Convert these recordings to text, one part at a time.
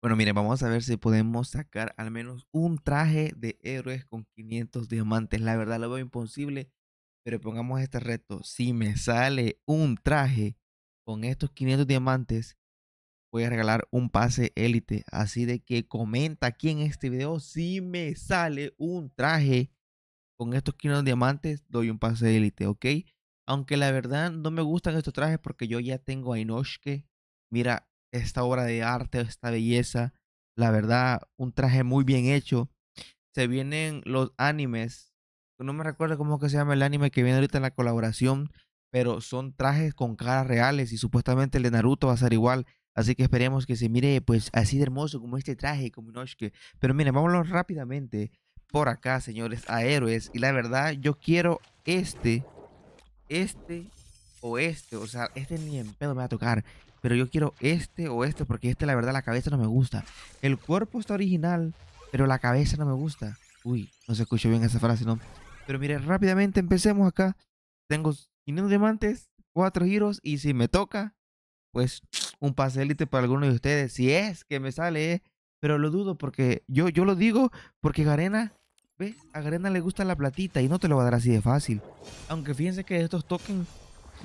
Bueno, miren, vamos a ver si podemos sacar al menos un traje de héroes con 500 diamantes. La verdad lo veo imposible, pero pongamos este reto. Si me sale un traje con estos 500 diamantes, voy a regalar un pase élite. Así de que comenta aquí en este video si me sale un traje con estos 500 diamantes, doy un pase élite, ¿ok? Aunque la verdad no me gustan estos trajes porque yo ya tengo a Inoshke. Mira, esta obra de arte, esta belleza. La verdad, un traje muy bien hecho. Se vienen los animes. No me recuerdo cómo que se llama el anime que viene ahorita en la colaboración, pero son trajes con caras reales y supuestamente el de Naruto va a ser igual. Así que esperemos que se mire pues así de hermoso como este traje, como Inoshke. Pero miren, vámonos rápidamente por acá, señores, a héroes. Y la verdad, yo quiero este, este o este. O sea, este ni en pedo me va a tocar. Pero yo quiero este o este porque este, la verdad, la cabeza no me gusta. El cuerpo está original, pero la cabeza no me gusta. Uy, no se escucha bien esa frase, ¿no? Pero mire, rápidamente empecemos acá. Tengo 500 diamantes, 4 giros y si me toca, pues un pase élite para alguno de ustedes. Si es que me sale, eh. pero lo dudo porque yo, yo lo digo porque Garena, ¿ves? A Garena le gusta la platita y no te lo va a dar así de fácil. Aunque fíjense que estos tokens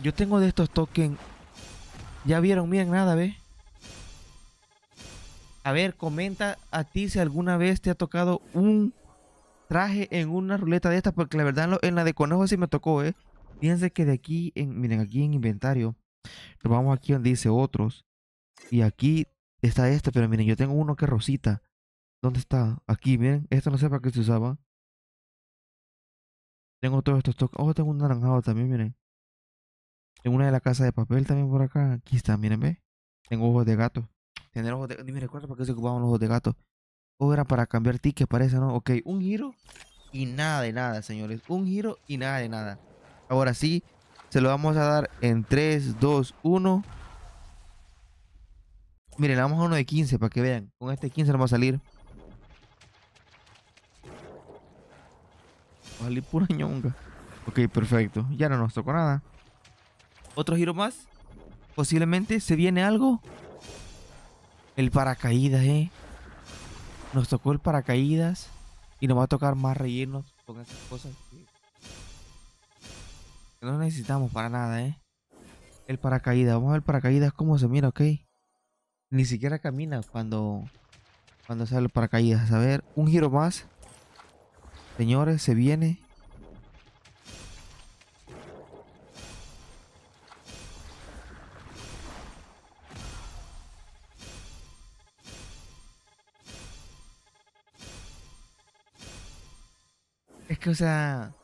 yo tengo de estos tokens. Ya vieron, miren nada, ve. A ver, comenta a ti si alguna vez te ha tocado un traje en una ruleta de estas, porque la verdad en la de conejo sí me tocó, ¿eh? Fíjense que de aquí, en, miren, aquí en inventario, Nos vamos aquí donde dice otros, y aquí está este, pero miren, yo tengo uno que rosita. ¿Dónde está? Aquí, miren, esto no sé para qué se usaba. Tengo todos estos tokens. Oh, tengo un naranjado también, miren. En una de las casas de papel también por acá. Aquí está, miren, ve. Tengo ojos de gato. Tener ojos de. gato me recuerdo para qué se ocupaban los ojos de gato. O era para cambiar tickets, parece, ¿no? Ok, un giro y nada de nada, señores. Un giro y nada de nada. Ahora sí, se lo vamos a dar en 3, 2, 1. Miren, le vamos a uno de 15 para que vean. Con este 15 nos va a salir. Va a salir pura ñonga. Ok, perfecto. Ya no nos tocó nada. Otro giro más. Posiblemente se viene algo. El paracaídas, eh. Nos tocó el paracaídas. Y nos va a tocar más rellenos con esas cosas no necesitamos para nada, eh. El paracaídas. Vamos a ver el paracaídas cómo se mira, ok. Ni siquiera camina cuando, cuando sale el paracaídas. A ver, un giro más. Señores, se viene. o sea,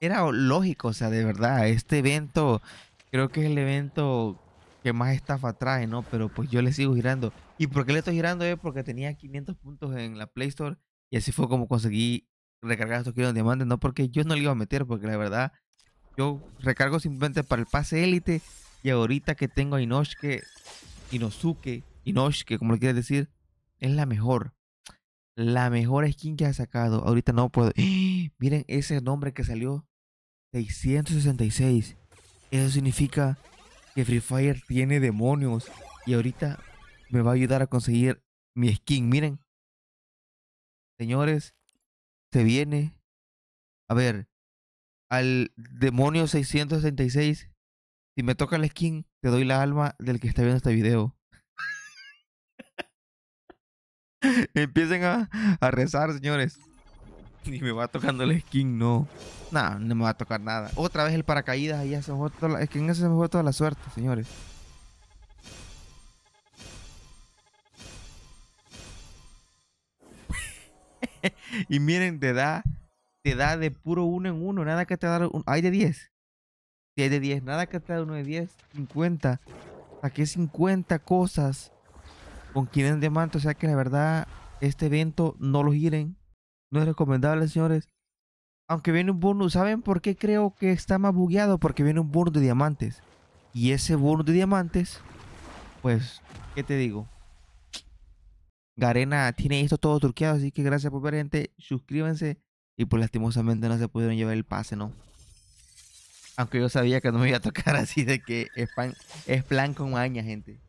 era lógico, o sea, de verdad, este evento creo que es el evento que más estafa trae, ¿no? Pero pues yo le sigo girando. ¿Y por qué le estoy girando? Es porque tenía 500 puntos en la Play Store y así fue como conseguí recargar estos kilos de diamantes. no porque yo no le iba a meter, porque la verdad yo recargo simplemente para el pase élite y ahorita que tengo a Inosuke, Inosuke, Inosuke, como le quieres decir, es la mejor. La mejor skin que ha sacado. Ahorita no puedo. ¡Ah! Miren ese nombre que salió. 666. Eso significa que Free Fire tiene demonios. Y ahorita me va a ayudar a conseguir mi skin. Miren. Señores, se viene. A ver. Al demonio 666. Si me toca la skin, te doy la alma del que está viendo este video. Empiecen a, rezar, señores. Ni me va tocando el skin, no. No, no me va a tocar nada. Otra vez el paracaídas, ahí se es que en ese se me fue toda la suerte, señores. y miren, te da, te da de puro uno en uno, nada que te da hay de 10. Si hay de 10, nada que te da uno de 10, 50. Aquí 50 cosas con quienes de o sea que la verdad, este evento no lo giren. No es recomendable, señores. Aunque viene un bono, ¿saben por qué creo que está más bugueado? Porque viene un burno de diamantes. Y ese burno de diamantes, pues, ¿qué te digo? Garena tiene esto todo turqueado, así que gracias por ver, gente. Suscríbanse. Y pues lastimosamente no se pudieron llevar el pase, ¿no? Aunque yo sabía que no me iba a tocar así de que es, pan, es plan con gente.